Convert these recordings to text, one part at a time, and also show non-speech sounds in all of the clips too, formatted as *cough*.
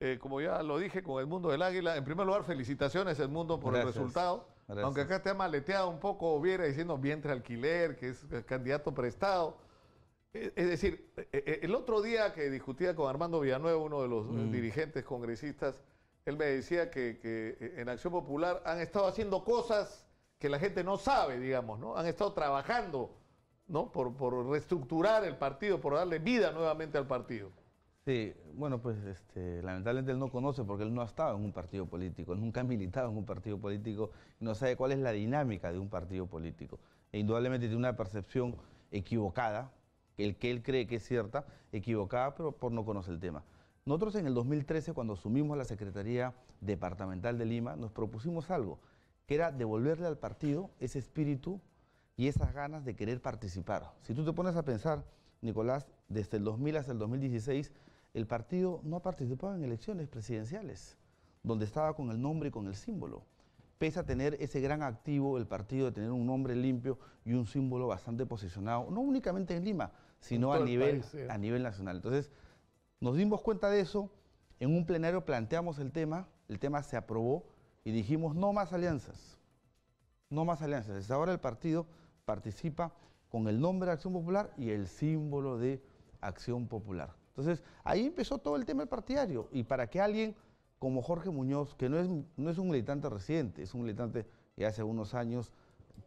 Eh, como ya lo dije, con el mundo del águila, en primer lugar, felicitaciones al mundo por el resultado. Aunque acá te ha maleteado un poco, hubiera diciendo vientre alquiler, que es candidato prestado. E, es decir, e, e, el otro día que discutía con Armando Villanueva, uno de los mm. dirigentes congresistas, él me decía que, que, en Acción Popular han estado haciendo cosas que la gente no sabe, digamos, ¿no? Han estado trabajando ¿no? Por, reestructurar el partido, por darle vida nuevamente al partido. Sí, bueno, pues este, lamentablemente él no conoce porque él no ha estado en un partido político, nunca ha militado en un partido político no sabe cuál es la dinámica de un partido político. E indudablemente tiene una percepción equivocada, el que él cree que es cierta, equivocada, pero por no conocer el tema. Nosotros en el 2013, cuando asumimos la Secretaría Departamental de Lima, nos propusimos algo, que era devolverle al partido ese espíritu y esas ganas de querer participar. Si tú te pones a pensar, Nicolás, desde el 2000 hasta el 2016, el partido no ha participado en elecciones presidenciales, donde estaba con el nombre y con el símbolo. Pese a tener ese gran activo, el partido de tener un nombre limpio y un símbolo bastante posicionado, no únicamente en Lima, sino a nivel, eh. a nivel nacional. Entonces, nos dimos cuenta de eso, en un plenario planteamos el tema, el tema se aprobó y dijimos no más alianzas, no más alianzas. Desde ahora el partido participa con el nombre de Acción Popular y el símbolo de Acción Popular. Entonces, ahí empezó todo el tema partidario. Y para que alguien como Jorge Muñoz, que no es, no es un militante reciente, es un militante de hace unos años,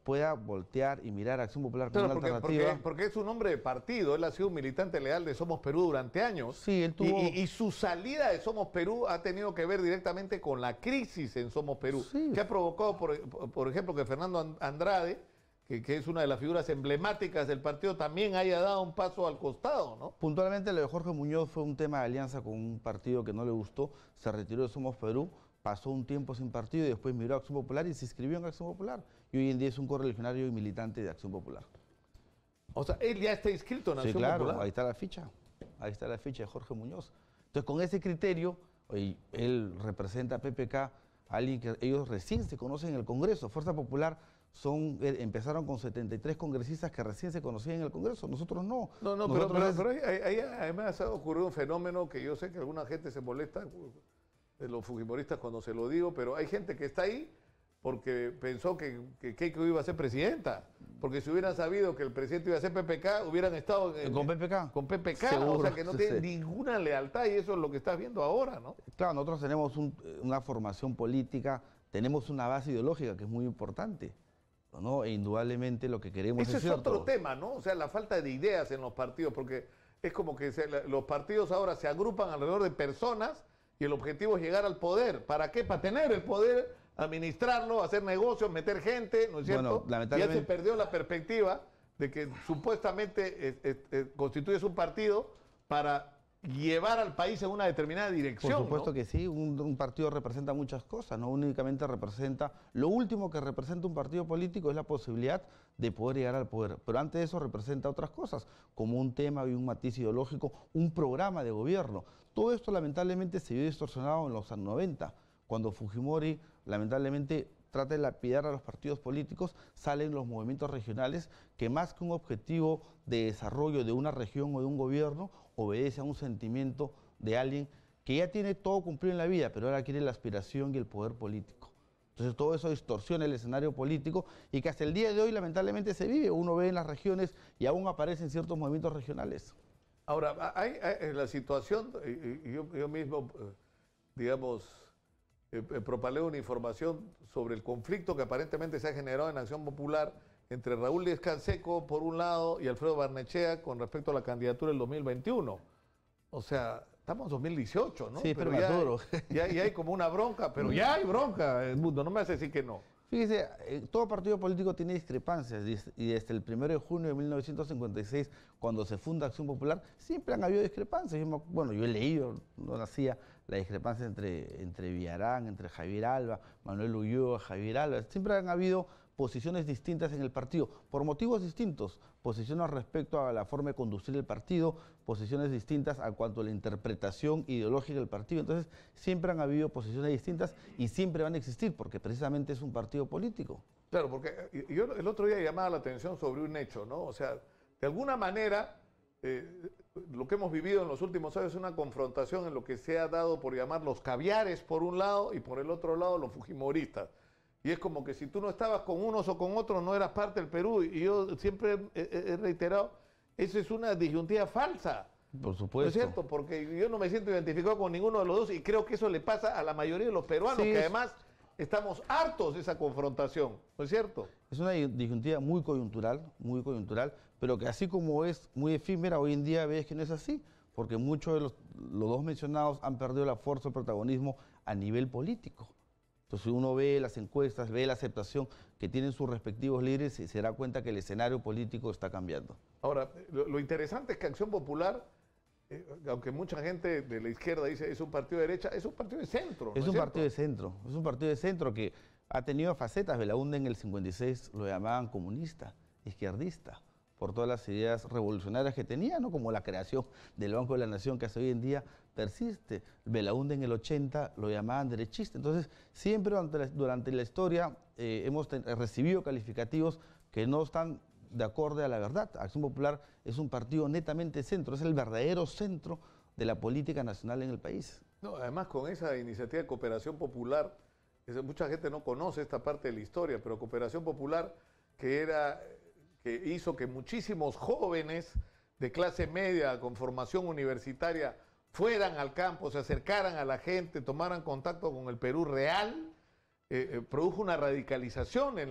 pueda voltear y mirar a Acción Popular como una porque, alternativa. Porque, es un hombre de partido, él ha sido un militante leal de Somos Perú durante años. Sí, y, su salida de Somos Perú ha tenido que ver directamente con la crisis en Somos Perú, que ha provocado, por, por ejemplo, que Fernando Andrade que, es una de las figuras emblemáticas del partido, también haya dado un paso al costado, ¿no? Puntualmente lo de Jorge Muñoz fue un tema de alianza con un partido que no le gustó, se retiró de Somos Perú, pasó un tiempo sin partido y después miró a Acción Popular y se inscribió en Acción Popular. Y hoy en día es un correligionario y militante de Acción Popular. O sea, él ya está inscrito en Acción sí, claro, ahí está la ficha. Ahí está la ficha de Jorge Muñoz. Entonces, con ese criterio, él representa a PPK, alguien que ellos recién se conocen en el Congreso. Fuerza Popular son, eh, empezaron con 73 congresistas que recién se conocían en el Congreso, nosotros no. No, no, pero, pero, ahí, además ha ocurrido un fenómeno que yo sé que alguna gente se molesta, uh, los fujimoristas cuando se lo digo, pero hay gente que está ahí porque pensó que, que Keiko iba a ser presidenta. Porque si hubieran sabido que el presidente iba a ser PPK, hubieran estado con PPK. Con PPK, o sea que no tiene ninguna lealtad y eso es lo que estás viendo ahora, ¿no? Claro, nosotros tenemos eh, una formación política, tenemos una base ideológica que es muy importante. E indudablemente lo que queremos Ese es, otro tema, ¿no? O sea, la falta de ideas en los partidos, porque es como que los partidos ahora se agrupan alrededor de personas y el objetivo es llegar al poder. ¿Para qué? Para tener el poder, administrarlo, hacer negocios, meter gente, ¿no es cierto? Ya se perdió la perspectiva de que supuestamente constituye eh, eh, eh, constituyes un partido para llevar al país en una determinada dirección. Por supuesto que sí, un, un, partido representa muchas cosas, no únicamente representa, lo último que representa un partido político es la posibilidad de poder llegar al poder, pero antes de eso representa otras cosas, como un tema y un matiz ideológico, un programa de gobierno. Todo esto lamentablemente se vio distorsionado en los años 90, cuando Fujimori lamentablemente trata de lapidar a los partidos políticos, salen los movimientos regionales que más que un objetivo de desarrollo de una región o de un gobierno, obedece a un sentimiento de alguien que ya tiene todo cumplido en la vida, pero ahora quiere la aspiración y el poder político. Entonces todo eso distorsiona el escenario político y que hasta el día de hoy lamentablemente se vive. Uno ve en las regiones y aún aparecen ciertos movimientos regionales. Ahora, hay, la situación, yo, mismo, eh, digamos, eh, eh propalé una información sobre el conflicto que aparentemente se ha generado en Acción Popular entre Raúl Díaz por un lado y Alfredo Barnechea con respecto a la candidatura del 2021. O sea, estamos en 2018, ¿no? Sí, pero, hay como una bronca, pero ya hay bronca en el mundo, no me hace decir que no. Fíjese, eh, todo partido político tiene discrepancias y desde el 1 de junio de 1956, cuando se funda Acción Popular, siempre han habido discrepancias. bueno, yo he leído, no nacía, la discrepancia entre, entre Villarán, entre Javier Alba, Manuel Ulloa, Javier Alba. Siempre han habido posiciones distintas en el partido, por motivos distintos, posiciones respecto a la forma de conducir el partido, posiciones distintas a cuanto a la interpretación ideológica del partido. Entonces, siempre han habido posiciones distintas y siempre van a existir, porque precisamente es un partido político. Claro, porque eh, yo el otro día llamaba la atención sobre un hecho, ¿no? O sea, de alguna manera, eh, lo que hemos vivido en los últimos años es una confrontación en lo que se ha dado por llamar los caviares por un lado y por el otro lado los fujimoristas. Y es como que si tú no estabas con unos o con otros, no eras parte del Perú. Y yo siempre he reiterado, eso es una disyuntiva falsa. Por supuesto. ¿No es cierto, porque yo no me siento identificado con ninguno de los dos y creo que eso le pasa a la mayoría de los peruanos, que además estamos hartos de esa confrontación, ¿no es cierto? Es una disyuntiva muy coyuntural, muy coyuntural, pero que así como es muy efímera, hoy en día ves que no es así, porque muchos de los, dos mencionados han perdido la fuerza, el protagonismo a nivel político. Entonces uno ve las encuestas, ve la aceptación que tienen sus respectivos líderes y se da cuenta que el escenario político está cambiando. Ahora, lo, interesante es que Acción Popular, eh, aunque mucha gente de la izquierda dice es un partido de derecha, es un partido de centro. es, un partido de centro, es un partido de centro que ha tenido facetas. De la UNDE en el 56 lo llamaban comunista, izquierdista por todas las ideas revolucionarias que tenía, ¿no? como la creación del Banco de la Nación que hasta hoy en día persiste. Belaunde en el 80 lo llamaban derechista. Entonces, siempre durante la, historia eh, hemos recibido calificativos que no están de acorde a la verdad. Acción Popular es un partido netamente centro, es el verdadero centro de la política nacional en el país. No, además con esa iniciativa de cooperación popular, mucha gente no conoce esta parte de la historia, pero cooperación popular que era hizo que muchísimos jóvenes de clase media con formación universitaria fueran al campo, se acercaran a la gente, tomaran contacto con el Perú real, eh, eh, produjo una radicalización en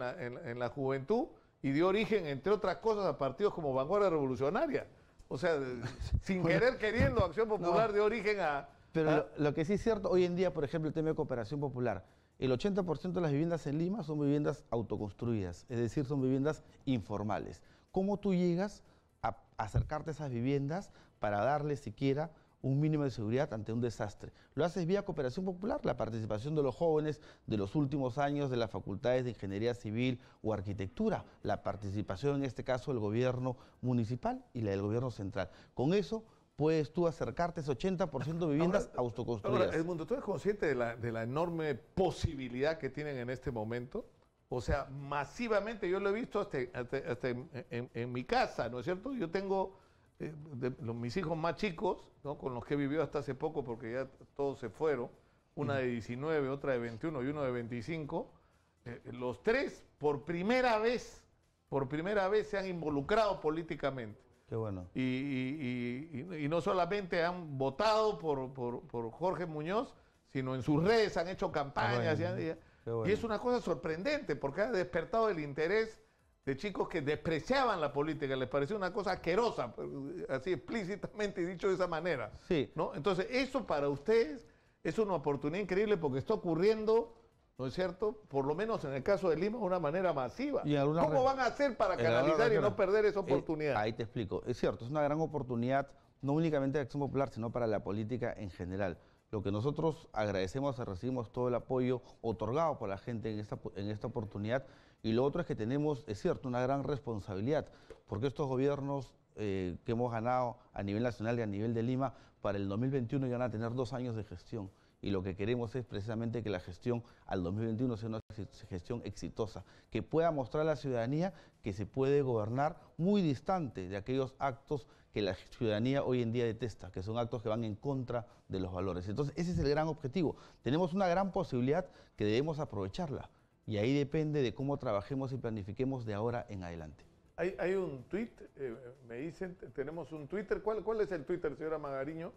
la, juventud y dio origen, entre otras cosas, a partidos como Vanguardia Revolucionaria. O sea, eh, *laughs* sin querer queriendo, Acción Popular dio de origen a... Pero lo, que sí es cierto, hoy en día, por ejemplo, el tema de cooperación popular el 80% de las viviendas en Lima son viviendas autoconstruidas, es decir, son viviendas informales. ¿Cómo tú llegas a acercarte a esas viviendas para darle siquiera un mínimo de seguridad ante un desastre. Lo haces vía cooperación popular, la participación de los jóvenes de los últimos años de las facultades de Ingeniería Civil o Arquitectura, la participación en este caso del gobierno municipal y la del gobierno central. Con eso puedes tú acercarte a ese 80% de viviendas autoconstruidas. Ahora, Edmundo, ¿tú eres consciente de la, de la enorme posibilidad que tienen en este momento? O sea, masivamente, yo lo he visto hasta, en, mi casa, ¿no es cierto? Yo tengo eh, los, mis hijos más chicos, con los que he vivido hasta hace poco, porque ya todos se fueron, una de 19, otra de 21 y uno de 25, eh, los tres por primera vez, por primera vez se han involucrado políticamente. Qué bueno. Y, no solamente han votado por, Jorge Muñoz, sino en sus redes han hecho campañas. Ah, y, es una cosa sorprendente porque ha despertado el interés de chicos que despreciaban la política, les pareció una cosa asquerosa, pues, así explícitamente dicho de esa manera. Sí. ¿no? Entonces, eso para ustedes es una oportunidad increíble porque está ocurriendo ¿no es cierto? Por lo menos en el caso de Lima, de una manera masiva. ¿Cómo van a hacer para canalizar y no perder esa eh, oportunidad? ahí te explico. Es cierto, es una gran oportunidad, no únicamente de Acción Popular, sino para la política en general. Lo que nosotros agradecemos, recibimos todo el apoyo otorgado por la gente en esta, oportunidad. Y lo otro es que tenemos, es cierto, una gran responsabilidad, porque estos gobiernos eh, que hemos ganado a nivel nacional y a nivel de Lima, para el 2021 ya van a tener dos años de gestión y lo que queremos es precisamente que la gestión al 2021 sea una gestión exitosa, que pueda mostrar a la ciudadanía que se puede gobernar muy distante de aquellos actos que la ciudadanía hoy en día detesta, que son actos que van en contra de los valores. Entonces, ese es el gran objetivo. Tenemos una gran posibilidad que debemos aprovecharla y ahí depende de cómo trabajemos y planifiquemos de ahora en adelante. Hay, un tweet, eh, me dicen, tenemos un Twitter. ¿Cuál, ¿Cuál es el Twitter, señora Magariño?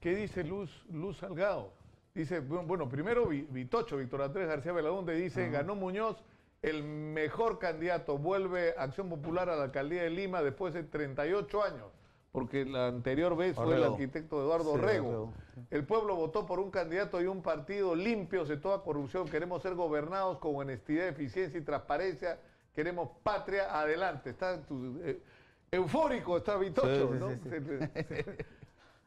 ¿Qué dice Luz, Luz Salgado? Dice, bueno, primero Vitocho, Víctor Andrés García Veladonde dice, ganó Muñoz, el mejor candidato, vuelve Acción Popular a la alcaldía de Lima después de 38 años, porque la anterior vez fue el arquitecto Eduardo Rego. El pueblo votó por un candidato y un partido limpios de toda corrupción. Queremos ser gobernados con honestidad, eficiencia y transparencia. Queremos patria adelante. Está eh, eufórico, está Vitocho,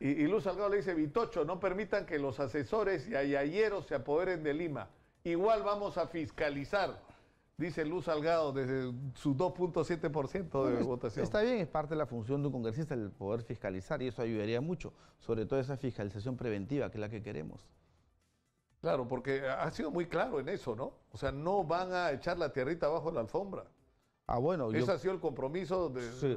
y, Luz Salgado le dice, Vitocho, no permitan que los asesores y ayayeros se apoderen de Lima. Igual vamos a fiscalizar, dice Luz Salgado desde su 2.7% de votación. Está bien, es parte de la función de un congresista el poder fiscalizar y eso ayudaría mucho, sobre todo esa fiscalización preventiva que es la que queremos. Claro, porque ha sido muy claro en eso, ¿no? O sea, no van a echar la tierrita bajo la alfombra. Ah, bueno. Ese ha sido el compromiso,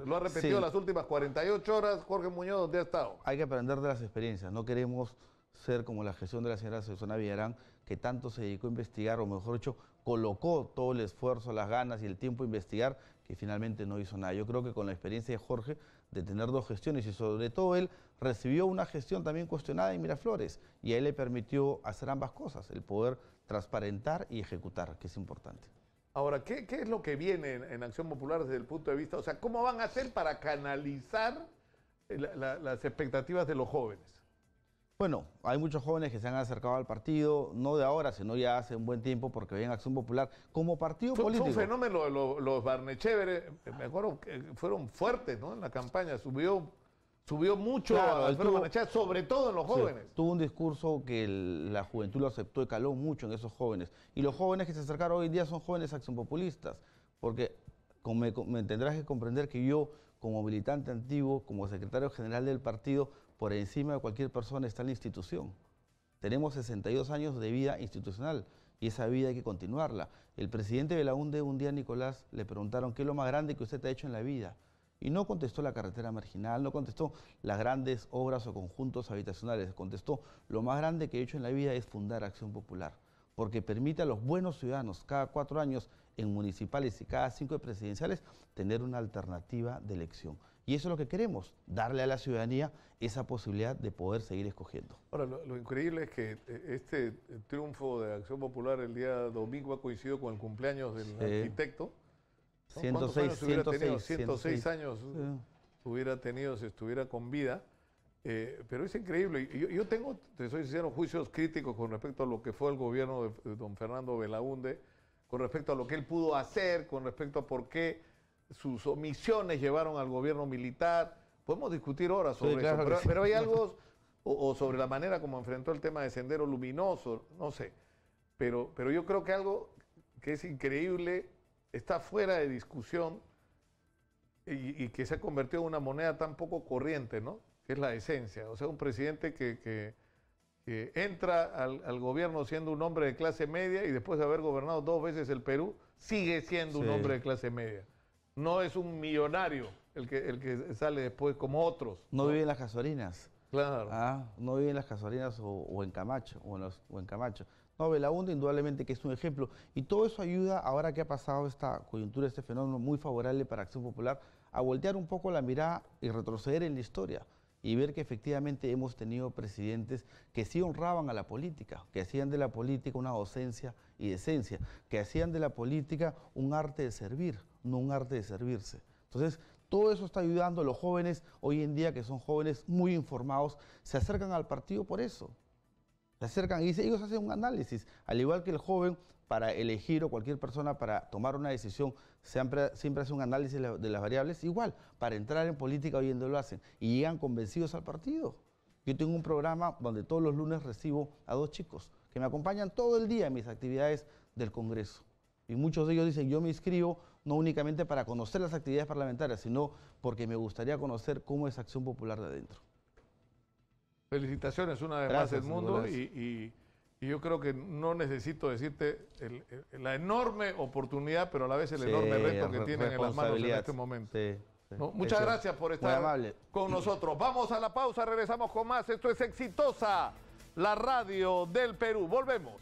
lo ha repetido las últimas 48 horas Jorge Muñoz, ¿dónde ha estado? Hay que aprender de las experiencias, no queremos ser como la gestión de la señora Susana Villarán, que tanto se dedicó a investigar, o mejor dicho, colocó todo el esfuerzo, las ganas y el tiempo a investigar, que finalmente no hizo nada. Yo creo que con la experiencia de Jorge de tener dos gestiones y sobre todo él recibió una gestión también cuestionada en Miraflores y a él le permitió hacer ambas cosas, el poder transparentar y ejecutar, que es importante. Ahora, ¿qué, es lo que viene en, Acción Popular desde el punto de vista? O sea, ¿cómo van a hacer para canalizar eh, las expectativas de los jóvenes? Bueno, hay muchos jóvenes que se han acercado al partido, no de ahora, sino ya hace un buen tiempo, porque ven Acción Popular como partido político. Fue un fenómeno los, Barnecheveres, eh, me acuerdo que fueron fuertes ¿no? en la campaña, subió Subió mucho sobre todo en los jóvenes. tuvo un discurso que la juventud lo aceptó y caló mucho en esos jóvenes. Y los jóvenes que se acercaron hoy día son jóvenes acción populistas porque me, me, tendrás que comprender que yo, como militante antiguo, como secretario general del partido, por encima de cualquier persona está la institución. Tenemos 62 años de vida institucional y esa vida hay que continuarla. El presidente de la UNDE un día, Nicolás, le preguntaron, ¿qué es lo más grande que usted ha hecho en la vida? Y no contestó la carretera marginal, no contestó las grandes obras o conjuntos habitacionales, contestó lo más grande que he hecho en la vida es fundar Acción Popular, porque permite a los buenos ciudadanos cada cuatro años en municipales y cada cinco presidenciales tener una alternativa de elección. Y eso es lo que queremos, darle a la ciudadanía esa posibilidad de poder seguir escogiendo. Ahora, lo, increíble es que eh, este triunfo de Acción Popular el día domingo ha coincidido con el cumpleaños del arquitecto. 106, años hubiera 106, tenido? 106, años eh, hubiera tenido si estuviera con vida. Eh, pero es increíble. Yo, tengo, te soy sincero, juicios críticos con respecto a lo que fue el gobierno de, don Fernando Belaunde, con respecto a lo que él pudo hacer, con respecto a por qué sus omisiones llevaron al gobierno militar. Podemos discutir horas sobre eso, pero, hay algo, o, sobre la manera como enfrentó el tema de Sendero Luminoso, no sé. Pero, pero yo creo que algo que es increíble está fuera de discusión y, que se ha convertido en una moneda tan poco corriente, ¿no? Que es la esencia. O sea, un presidente que, entra al, gobierno siendo un hombre de clase media y después de haber gobernado dos veces el Perú, sigue siendo un hombre de clase media. No es un millonario el que, sale después como otros. No, vive en las gasolinas. Claro. Ah, no vive en las gasolinas o, en Camacho, o en Camacho. ¿no? onda indudablemente que es un ejemplo. Y todo eso ayuda, ahora que ha pasado esta coyuntura, este fenómeno muy favorable para Acción Popular, a voltear un poco la mirada y retroceder en la historia y ver que efectivamente hemos tenido presidentes que sí honraban a la política, que hacían de la política una docencia y decencia, que hacían de la política un arte de servir, no un arte de servirse. Entonces, todo eso está ayudando a los jóvenes hoy en día, que son jóvenes muy informados, se acercan al partido por eso, la acercan y ellos hacen un análisis, al igual que el joven para elegir o cualquier persona para tomar una decisión, siempre, siempre hace un análisis de las variables, igual, para entrar en política hoy en día lo hacen y llegan convencidos al partido. Yo tengo un programa donde todos los lunes recibo a dos chicos que me acompañan todo el día en mis actividades del Congreso. Y muchos de ellos dicen, yo me inscribo no únicamente para conocer las actividades parlamentarias, sino porque me gustaría conocer cómo es Acción Popular de adentro. Felicitaciones una vez más, el mundo y, yo creo que no necesito decirte la enorme oportunidad, pero a la vez el enorme reto que tienen en las manos en este momento. muchas gracias por estar con nosotros. Vamos a la pausa, regresamos con más. Esto es Exitosa, la radio del Perú. Volvemos.